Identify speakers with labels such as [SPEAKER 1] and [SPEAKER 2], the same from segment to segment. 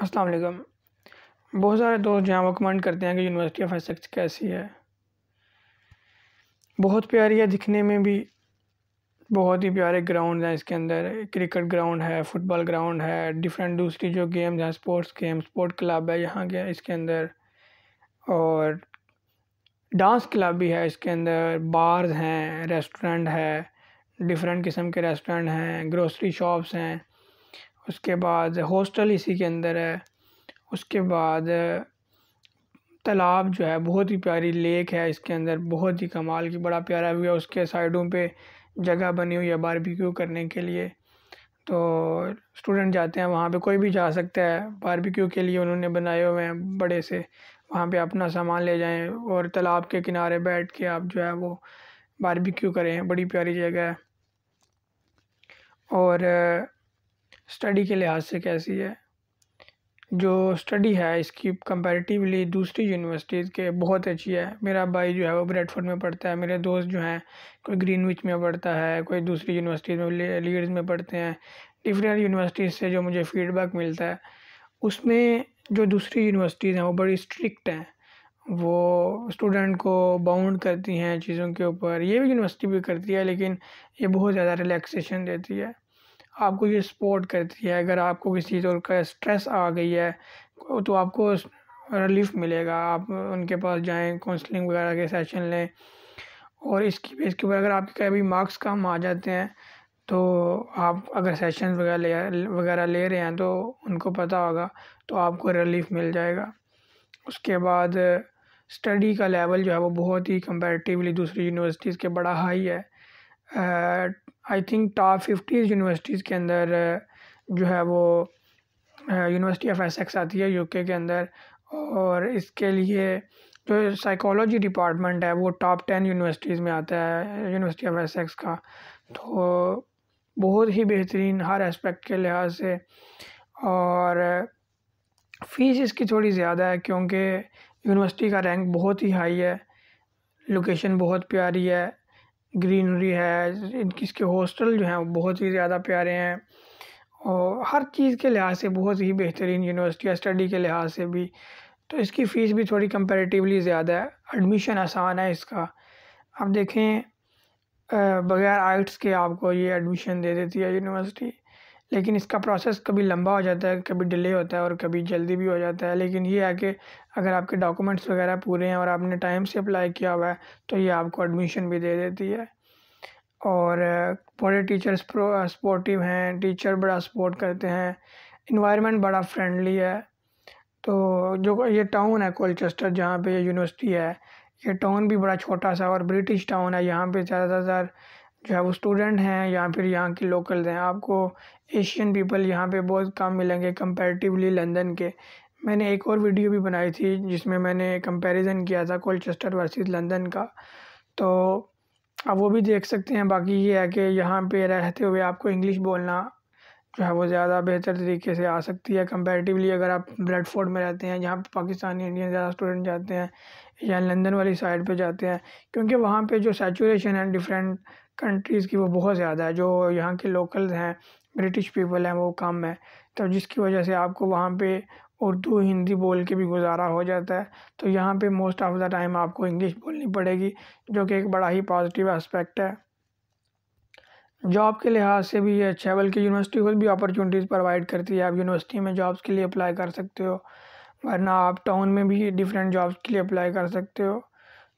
[SPEAKER 1] अस्सलाम वालेकुम बहुत सारे दोस्त जहाँ हैं वो कमेंट करते हैं कि यूनिवर्सिटी ऑफ एसेक्स कैसी है बहुत प्यारी है दिखने में भी बहुत ही प्यारे ग्राउंड हैं इसके अंदर क्रिकेट ग्राउंड है फुटबॉल ग्राउंड है डिफरेंट दूसरी जो गेम्स हैं स्पोर्ट्स गेम स्पोर्ट क्लब है यहाँ के इसके अंदर और डांस क्लब भी है इसके अंदर बार्स हैं रेस्टोरेंट है डिफरेंट किस्म के रेस्टोरेंट हैं ग्रोसरी शॉप्स हैं उसके बाद हॉस्टल इसी के अंदर है उसके बाद तालाब जो है बहुत ही प्यारी लेक है इसके अंदर बहुत ही कमाल की बड़ा प्यारा व्यू है उसके साइडों पे जगह बनी हुई है बारबेक्यू करने के लिए तो स्टूडेंट जाते हैं वहाँ पे कोई भी जा सकता है बारबेक्यू के लिए उन्होंने बनाए हुए हैं बड़े से वहाँ पे अपना सामान ले जाएं और तालाब के किनारे बैठ के आप जो है वो बारबेक्यू करें बड़ी प्यारी जगह है और स्टडी के लिहाज से कैसी है जो स्टडी है इसकी कंपैरेटिवली दूसरी यूनिवर्सिटीज़ के बहुत अच्छी है मेरा भाई जो है वो ब्रेडफोर्ड में पढ़ता है मेरे दोस्त जो हैं कोई ग्रीनविच में पढ़ता है कोई दूसरी यूनिवर्सिटीज़ में लीड्स में पढ़ते हैं डिफरेंट यूनिवर्सिटीज़ से जो मुझे फीडबैक मिलता है उसमें जो दूसरी यूनिवर्सिटीज़ हैं वो बड़ी स्ट्रिक्ट हैं वो स्टूडेंट को बाउंड करती हैं चीज़ों के ऊपर ये भी यूनिवर्सिटी भी करती है लेकिन ये बहुत ज़्यादा रिलैक्सेशन देती है आपको ये सपोर्ट करती है अगर आपको किसी चीज़ का स्ट्रेस आ गई है तो आपको रिलीफ मिलेगा आप उनके पास जाएं काउंसलिंग वगैरह के सेशन लें और इसकी बेस के ऊपर अगर आपके कभी मार्क्स कम आ जाते हैं तो आप अगर सेशन वगैरह ले वगैरह ले रहे हैं तो उनको पता होगा तो आपको रिलीफ मिल जाएगा उसके बाद स्टडी का लेवल जो है वो बहुत ही कंपेरेटिवली दूसरी यूनिवर्सिटीज़ के बड़ा हाई है I think top fifties universities के अंदर जो है वो यूनिवर्सिटी ऑफ एसेक्स आती है यूके के अंदर और इसके लिए जो साइकोलॉजी डिपार्टमेंट है वो टॉप टेन यूनिवर्सिटीज़ में आता है यूनिवर्सिटी ऑफ एसेक्स का तो बहुत ही बेहतरीन हर एस्पेक्ट के लिहाज से और फ़ीस इसकी थोड़ी ज़्यादा है क्योंकि यूनिवर्सिटी का रैंक बहुत ही हाई है लोकेशन बहुत प्यारी है ग्रीनरी है इनकी इसके हॉस्टल जो हैं वो बहुत ही ज़्यादा प्यारे हैं और हर चीज़ के लिहाज से बहुत ही बेहतरीन यूनिवर्सिटी है स्टडी के लिहाज से भी तो इसकी फ़ीस भी थोड़ी कंपेरेटिवली ज़्यादा है एडमिशन आसान है इसका आप देखें बग़ैर आइट्स के आपको ये एडमिशन दे देती है यूनिवर्सिटी लेकिन इसका प्रोसेस कभी लंबा हो जाता है कभी डिले होता है और कभी जल्दी भी हो जाता है लेकिन ये है कि अगर आपके डॉक्यूमेंट्स वगैरह पूरे हैं और आपने टाइम से अप्लाई किया हुआ है तो ये आपको एडमिशन भी दे देती है और पूरे टीचर्स प्रो सपोर्टिव हैं टीचर बड़ा सपोर्ट करते हैं इन्वायरमेंट बड़ा फ्रेंडली है तो जो ये टाउन है कोलचेस्टर जहाँ पे ये यूनिवर्सिटी है ये टाउन भी बड़ा छोटा सा और ब्रिटिश टाउन है यहाँ पे ज़्यादातर जो है वो स्टूडेंट हैं या फिर यहाँ के लोकल्स हैं आपको एशियन पीपल यहाँ पे बहुत कम मिलेंगे कंपैरेटिवली लंदन के मैंने एक और वीडियो भी बनाई थी जिसमें मैंने कंपैरिजन किया था कोलचेस्टर वर्सेस लंदन का तो आप वो भी देख सकते हैं बाकी ये है कि यहाँ पे रहते हुए आपको इंग्लिश बोलना जो है वो ज़्यादा बेहतर तरीके से आ सकती है कंपेरेटिवली अगर आप ब्रेडफोर्ड में रहते हैं जहाँ पर पाकिस्तानी इंडियन ज़्यादा स्टूडेंट जाते हैं या लंदन वाली साइड पे जाते हैं क्योंकि वहाँ पे जो सैचुरेशन है डिफरेंट कंट्रीज़ की वो बहुत ज़्यादा है जो यहाँ के लोकल्स हैं ब्रिटिश पीपल हैं वो कम है तो जिसकी वजह से आपको वहाँ पे उर्दू हिंदी बोल के भी गुजारा हो जाता है तो यहाँ पे मोस्ट ऑफ़ द टाइम आपको इंग्लिश बोलनी पड़ेगी जो कि एक बड़ा ही पॉजिटिव एस्पेक्ट है जॉब के लिहाज से भी ये अच्छा है बल्कि यूनिवर्सिटी खुद भी अपॉर्चुनिटीज़ प्रोवाइड करती है आप यूनिवर्सिटी में जॉब्स के लिए अप्लाई कर सकते हो वरना आप टाउन में भी डिफरेंट जॉब्स के लिए अप्लाई कर सकते हो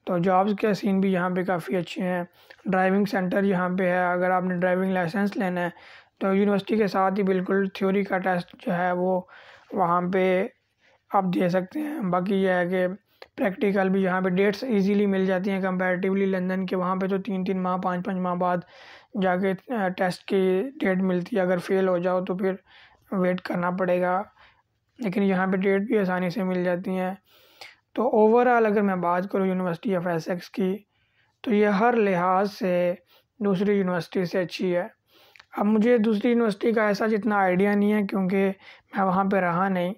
[SPEAKER 1] तो जॉब्स के सीन भी यहाँ पे काफ़ी अच्छे हैं ड्राइविंग सेंटर यहाँ पे है अगर आपने ड्राइविंग लाइसेंस लेना है तो यूनिवर्सिटी के साथ ही बिल्कुल थ्योरी का टेस्ट जो है वो वहाँ पे आप दे सकते हैं बाकी यह है कि प्रैक्टिकल भी यहाँ पे डेट्स इजीली मिल जाती हैं कंपेरेटिवली लंदन के वहाँ पे तो तीन तीन माह पाँच पाँच माह बाद जाके टेस्ट की डेट मिलती है अगर फेल हो जाओ तो फिर वेट करना पड़ेगा लेकिन यहाँ पे डेट भी आसानी से मिल जाती हैं तो ओवरऑल अगर मैं बात करूँ यूनिवर्सिटी ऑफ एसेक्स की तो ये हर लिहाज से दूसरी यूनिवर्सिटी से अच्छी है अब मुझे दूसरी यूनिवर्सिटी का ऐसा जितना आइडिया नहीं है क्योंकि मैं वहाँ पर रहा नहीं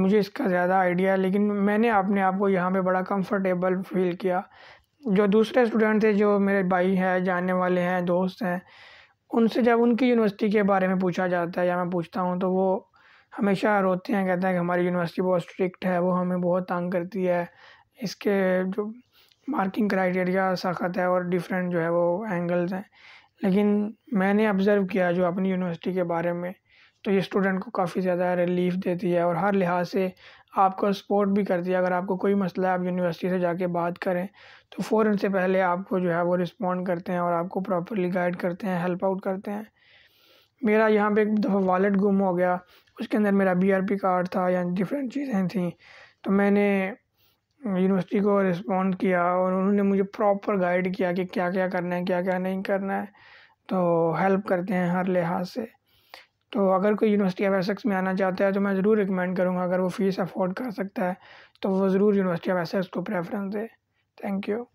[SPEAKER 1] मुझे इसका ज़्यादा आइडिया लेकिन मैंने अपने आप को यहाँ पे बड़ा कंफर्टेबल फील किया जो दूसरे स्टूडेंट थे जो मेरे भाई हैं जानने वाले हैं दोस्त हैं उनसे जब उनकी यूनिवर्सिटी के बारे में पूछा जाता है या मैं पूछता हूँ तो वो हमेशा रोते हैं कहते हैं कि हमारी यूनिवर्सिटी बहुत स्ट्रिक्ट है वो हमें बहुत तंग करती है इसके जो मार्किंग क्राइटेरिया सख्त है और डिफरेंट जो है वो एंगल्स हैं लेकिन मैंने ऑब्ज़र्व किया जो अपनी यूनिवर्सिटी के बारे में तो ये स्टूडेंट को काफ़ी ज़्यादा रिलीफ देती है और हर लिहाज से आपको सपोर्ट भी करती है अगर आपको कोई मसला है आप यूनिवर्सिटी से जाके बात करें तो फ़ौर से पहले आपको जो है वो रिस्पॉन्ड करते हैं और आपको प्रॉपरली गाइड करते हैं हेल्प आउट करते हैं मेरा यहाँ पे एक दफ़ा वॉलेट गुम हो गया उसके अंदर मेरा बी आर पी कार्ड था या डिफरेंट चीज़ें थीं तो मैंने यूनिवर्सिटी को रिस्पॉन्ड किया और उन्होंने मुझे प्रॉपर गाइड किया कि क्या क्या करना है क्या क्या नहीं करना है तो हेल्प करते हैं हर लिहाज से तो अगर कोई यूनिवर्सिटी ऑफ एसेक्स में आना चाहता है तो मैं ज़रूर रिकमेंड करूँगा अगर वो फ़ीस अफोर्ड कर सकता है तो वो ज़रूर यूनिवर्सिटी ऑफ एसेक्स को प्रेफरेंस दे थैंक यू